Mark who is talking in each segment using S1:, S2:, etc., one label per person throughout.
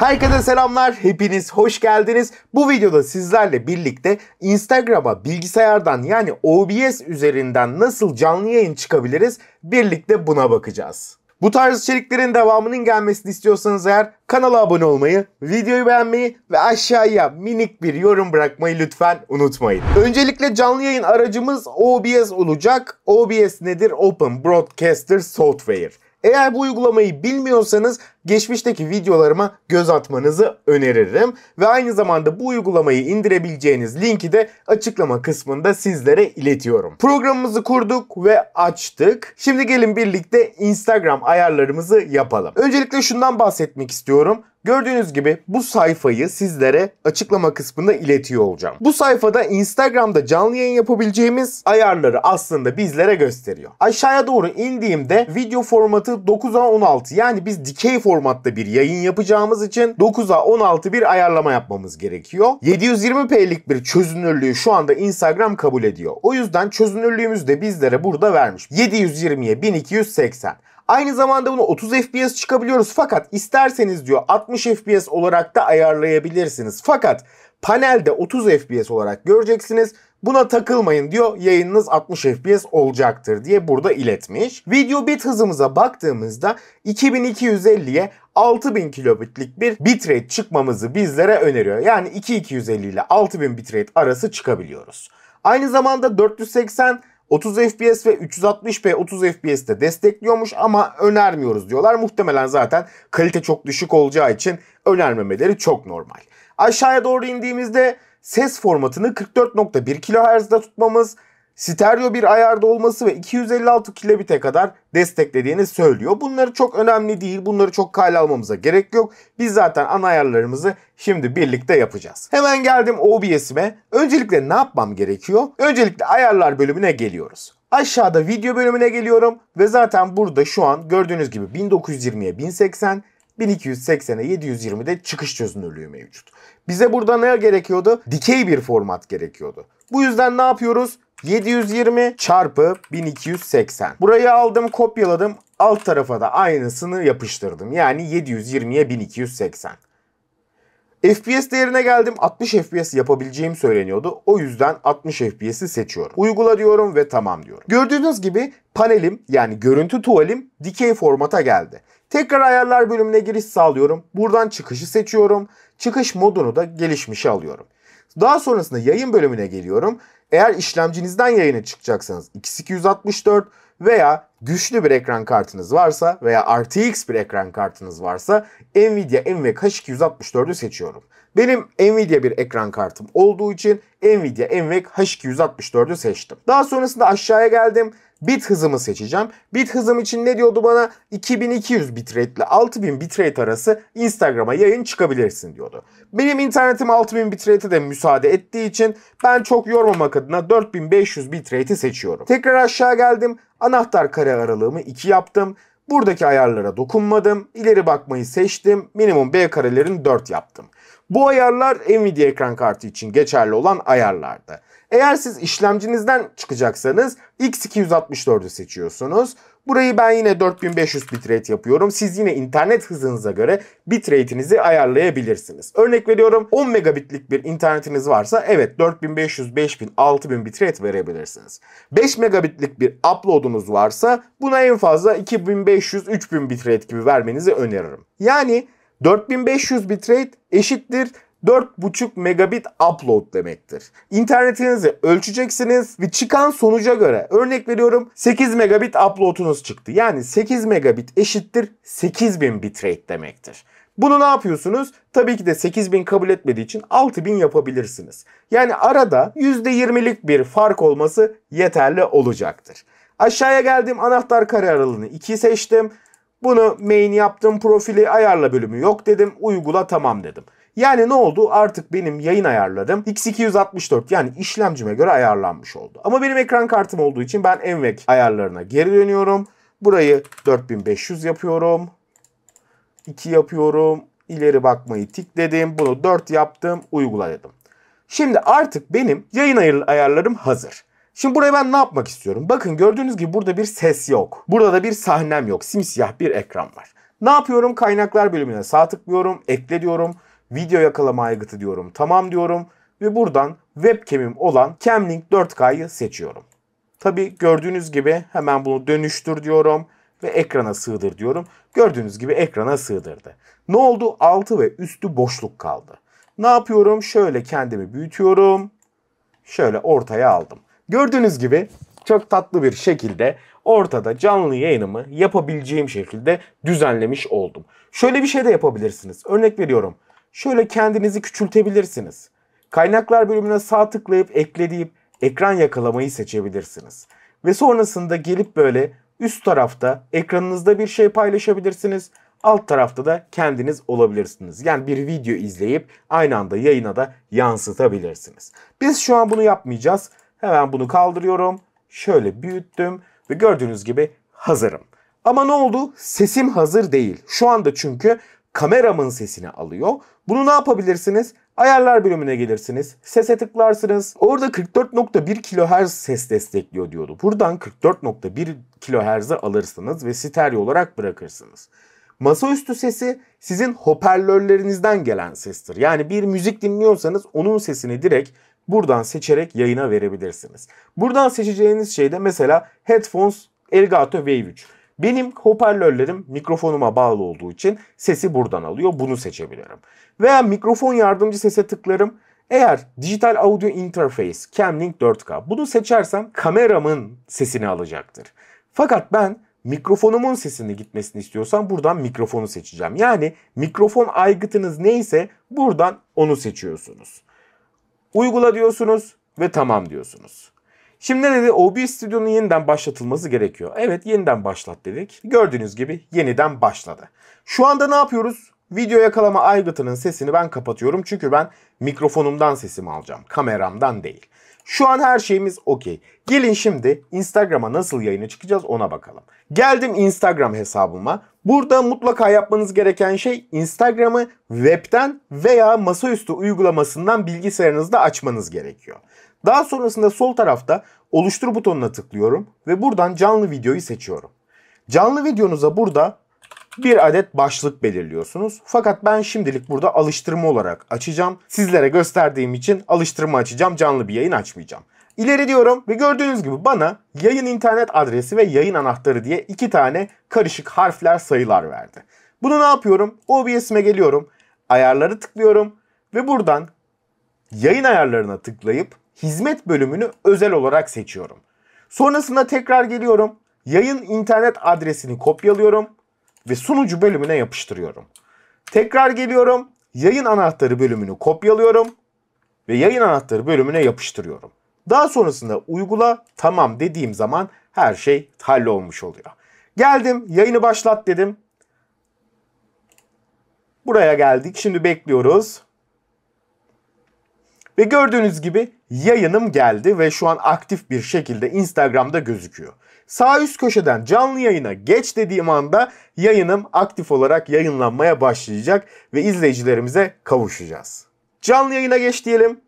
S1: Herkese selamlar, hepiniz hoş geldiniz. Bu videoda sizlerle birlikte Instagram'a bilgisayardan yani OBS üzerinden nasıl canlı yayın çıkabiliriz birlikte buna bakacağız. Bu tarz içeriklerin devamının gelmesini istiyorsanız eğer kanala abone olmayı, videoyu beğenmeyi ve aşağıya minik bir yorum bırakmayı lütfen unutmayın. Öncelikle canlı yayın aracımız OBS olacak. OBS nedir? Open Broadcaster Software. Eğer bu uygulamayı bilmiyorsanız geçmişteki videolarıma göz atmanızı öneririm. Ve aynı zamanda bu uygulamayı indirebileceğiniz linki de açıklama kısmında sizlere iletiyorum. Programımızı kurduk ve açtık. Şimdi gelin birlikte Instagram ayarlarımızı yapalım. Öncelikle şundan bahsetmek istiyorum. Gördüğünüz gibi bu sayfayı sizlere açıklama kısmında iletiyor olacağım. Bu sayfada Instagram'da canlı yayın yapabileceğimiz ayarları aslında bizlere gösteriyor. Aşağıya doğru indiğimde video formatı 9'a 16 yani biz dikey formatta bir yayın yapacağımız için 9'a 16 bir ayarlama yapmamız gerekiyor. 720p'lik bir çözünürlüğü şu anda Instagram kabul ediyor. O yüzden çözünürlüğümüz de bizlere burada vermiş. 720'ye 1280. Aynı zamanda bunu 30 FPS çıkabiliyoruz fakat isterseniz diyor 60 FPS olarak da ayarlayabilirsiniz. Fakat panelde 30 FPS olarak göreceksiniz. Buna takılmayın diyor yayınınız 60 fps olacaktır diye burada iletmiş. Video bit hızımıza baktığımızda 2250'ye 6000 kilobitlik bir bitrate çıkmamızı bizlere öneriyor. Yani 2250 ile 6000 bitrate arası çıkabiliyoruz. Aynı zamanda 480 30 FPS ve 360p 30 FPS de destekliyormuş ama önermiyoruz diyorlar. Muhtemelen zaten kalite çok düşük olacağı için önermemeleri çok normal. Aşağıya doğru indiğimizde ses formatını 44.1 kHz'da tutmamız, stereo bir ayarda olması ve 256 kilobit'e kadar desteklediğini söylüyor. Bunları çok önemli değil. Bunları çok kale almamıza gerek yok. Biz zaten ana ayarlarımızı şimdi birlikte yapacağız. Hemen geldim OBS'ime. Öncelikle ne yapmam gerekiyor? Öncelikle ayarlar bölümüne geliyoruz. Aşağıda video bölümüne geliyorum ve zaten burada şu an gördüğünüz gibi 1920'ye 1080, 1280'e 720'de çıkış çözünürlüğü mevcut. Bize burada ne gerekiyordu? Dikey bir format gerekiyordu. Bu yüzden ne yapıyoruz? 720 çarpı 1280. Burayı aldım kopyaladım alt tarafa da aynısını yapıştırdım. Yani 720'ye 1280. FPS değerine geldim. 60 FPS yapabileceğim söyleniyordu. O yüzden 60 FPS'i seçiyorum. Uygula diyorum ve tamam diyorum. Gördüğünüz gibi panelim yani görüntü tuvalim dikey formata geldi. Tekrar ayarlar bölümüne giriş sağlıyorum. Buradan çıkışı seçiyorum. Çıkış modunu da gelişmişe alıyorum. Daha sonrasında yayın bölümüne geliyorum. Eğer işlemcinizden yayına çıkacaksanız x264 veya güçlü bir ekran kartınız varsa veya RTX bir ekran kartınız varsa Nvidia NVK 264'ü seçiyorum. Benim Nvidia bir ekran kartım olduğu için Nvidia NVK H264'ü seçtim. Daha sonrasında aşağıya geldim bit hızımı seçeceğim. Bit hızım için ne diyordu bana? 2200 bitrate ile 6000 bitrate arası Instagram'a yayın çıkabilirsin diyordu. Benim internetim 6000 bitrate'e de müsaade ettiği için ben çok yormamak adına 4500 bitrate'i seçiyorum. Tekrar aşağı geldim. Anahtar kare aralığımı 2 yaptım. Buradaki ayarlara dokunmadım. İleri bakmayı seçtim. Minimum B karelerin 4 yaptım. Bu ayarlar Nvidia ekran kartı için geçerli olan ayarlardı. Eğer siz işlemcinizden çıkacaksanız X264'ü seçiyorsunuz. Burayı ben yine 4500 bitrate yapıyorum. Siz yine internet hızınıza göre bitrate'inizi ayarlayabilirsiniz. Örnek veriyorum 10 megabitlik bir internetiniz varsa evet 4500, 5000, 6000 bitrate verebilirsiniz. 5 megabitlik bir upload'unuz varsa buna en fazla 2500, 3000 bitrate gibi vermenizi öneririm. Yani 4500 bitrate eşittir 4.5 megabit upload demektir. İnternetinizi ölçeceksiniz ve çıkan sonuca göre örnek veriyorum 8 megabit upload'unuz çıktı. Yani 8 megabit eşittir 8000 bitrate demektir. Bunu ne yapıyorsunuz? Tabii ki de 8000 kabul etmediği için 6000 yapabilirsiniz. Yani arada %20'lik bir fark olması yeterli olacaktır. Aşağıya geldim anahtar kare aralığını 2 seçtim. Bunu main yaptım profili ayarla bölümü yok dedim uygula tamam dedim. Yani ne oldu? Artık benim yayın ayarlarım X264 yani işlemcime göre ayarlanmış oldu. Ama benim ekran kartım olduğu için ben NVENC ayarlarına geri dönüyorum. Burayı 4500 yapıyorum. 2 yapıyorum. İleri bakmayı tikledim. Bunu 4 yaptım. Uyguladım. Şimdi artık benim yayın ayarlarım hazır. Şimdi buraya ben ne yapmak istiyorum? Bakın gördüğünüz gibi burada bir ses yok. Burada da bir sahnem yok. Simsiyah bir ekran var. Ne yapıyorum? Kaynaklar bölümüne sağ tıklıyorum. Ekle diyorum video yakalama aygıtı diyorum. Tamam diyorum ve buradan webcam'im olan Camlink 4K'yı seçiyorum. Tabi gördüğünüz gibi hemen bunu dönüştür diyorum ve ekrana sığdır diyorum. Gördüğünüz gibi ekrana sığdırdı. Ne oldu? Altı ve üstü boşluk kaldı. Ne yapıyorum? Şöyle kendimi büyütüyorum. Şöyle ortaya aldım. Gördüğünüz gibi çok tatlı bir şekilde ortada canlı yayınımı yapabileceğim şekilde düzenlemiş oldum. Şöyle bir şey de yapabilirsiniz. Örnek veriyorum şöyle kendinizi küçültebilirsiniz. Kaynaklar bölümüne sağ tıklayıp ekle ekran yakalamayı seçebilirsiniz. Ve sonrasında gelip böyle üst tarafta ekranınızda bir şey paylaşabilirsiniz. Alt tarafta da kendiniz olabilirsiniz. Yani bir video izleyip aynı anda yayına da yansıtabilirsiniz. Biz şu an bunu yapmayacağız. Hemen bunu kaldırıyorum. Şöyle büyüttüm ve gördüğünüz gibi hazırım. Ama ne oldu? Sesim hazır değil. Şu anda çünkü kameramın sesini alıyor. Bunu ne yapabilirsiniz? Ayarlar bölümüne gelirsiniz. Sese tıklarsınız. Orada 44.1 kHz ses destekliyor diyordu. Buradan 44.1 kHz'ı alırsınız ve stereo olarak bırakırsınız. Masaüstü sesi sizin hoparlörlerinizden gelen sestir. Yani bir müzik dinliyorsanız onun sesini direkt buradan seçerek yayına verebilirsiniz. Buradan seçeceğiniz şey de mesela Headphones Elgato Wave 3. Benim hoparlörlerim mikrofonuma bağlı olduğu için sesi buradan alıyor. Bunu seçebilirim. Veya mikrofon yardımcı sese tıklarım. Eğer dijital Audio Interface Camlink 4K bunu seçersem kameramın sesini alacaktır. Fakat ben mikrofonumun sesini gitmesini istiyorsam buradan mikrofonu seçeceğim. Yani mikrofon aygıtınız neyse buradan onu seçiyorsunuz. Uygula diyorsunuz ve tamam diyorsunuz. Şimdi ne dedi? OBS Studio'nun yeniden başlatılması gerekiyor. Evet yeniden başlat dedik. Gördüğünüz gibi yeniden başladı. Şu anda ne yapıyoruz? Video yakalama aygıtının sesini ben kapatıyorum. Çünkü ben mikrofonumdan sesimi alacağım. Kameramdan değil. Şu an her şeyimiz okey. Gelin şimdi Instagram'a nasıl yayına çıkacağız ona bakalım. Geldim Instagram hesabıma. Burada mutlaka yapmanız gereken şey Instagram'ı webten veya masaüstü uygulamasından bilgisayarınızda açmanız gerekiyor. Daha sonrasında sol tarafta oluştur butonuna tıklıyorum ve buradan canlı videoyu seçiyorum. Canlı videonuza burada bir adet başlık belirliyorsunuz. Fakat ben şimdilik burada alıştırma olarak açacağım. Sizlere gösterdiğim için alıştırma açacağım. Canlı bir yayın açmayacağım. İleri diyorum ve gördüğünüz gibi bana yayın internet adresi ve yayın anahtarı diye iki tane karışık harfler sayılar verdi. Bunu ne yapıyorum? OBS'ime geliyorum. Ayarları tıklıyorum ve buradan yayın ayarlarına tıklayıp hizmet bölümünü özel olarak seçiyorum. Sonrasında tekrar geliyorum. Yayın internet adresini kopyalıyorum ve sunucu bölümüne yapıştırıyorum. Tekrar geliyorum. Yayın anahtarı bölümünü kopyalıyorum ve yayın anahtarı bölümüne yapıştırıyorum. Daha sonrasında uygula tamam dediğim zaman her şey hallolmuş oluyor. Geldim yayını başlat dedim. Buraya geldik. Şimdi bekliyoruz. Ve gördüğünüz gibi yayınım geldi ve şu an aktif bir şekilde Instagram'da gözüküyor. Sağ üst köşeden canlı yayına geç dediğim anda yayınım aktif olarak yayınlanmaya başlayacak ve izleyicilerimize kavuşacağız. Canlı yayına geç diyelim.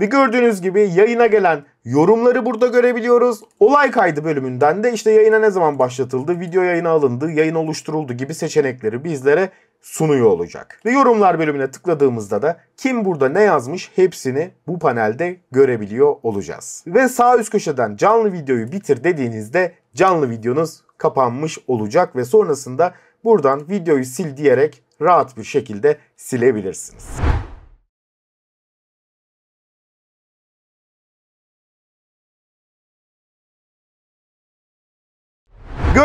S1: Ve gördüğünüz gibi yayına gelen yorumları burada görebiliyoruz. Olay kaydı bölümünden de işte yayına ne zaman başlatıldı, video yayına alındı, yayın oluşturuldu gibi seçenekleri bizlere sunuyor olacak. Ve yorumlar bölümüne tıkladığımızda da kim burada ne yazmış hepsini bu panelde görebiliyor olacağız. Ve sağ üst köşeden canlı videoyu bitir dediğinizde canlı videonuz kapanmış olacak ve sonrasında buradan videoyu sil diyerek rahat bir şekilde silebilirsiniz.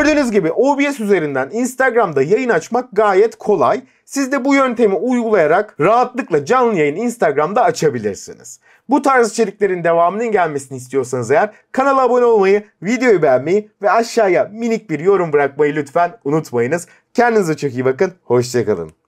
S1: Gördüğünüz gibi OBS üzerinden Instagram'da yayın açmak gayet kolay. Siz de bu yöntemi uygulayarak rahatlıkla canlı yayın Instagram'da açabilirsiniz. Bu tarz içeriklerin devamının gelmesini istiyorsanız eğer kanala abone olmayı, videoyu beğenmeyi ve aşağıya minik bir yorum bırakmayı lütfen unutmayınız. Kendinize çok iyi bakın, hoşçakalın.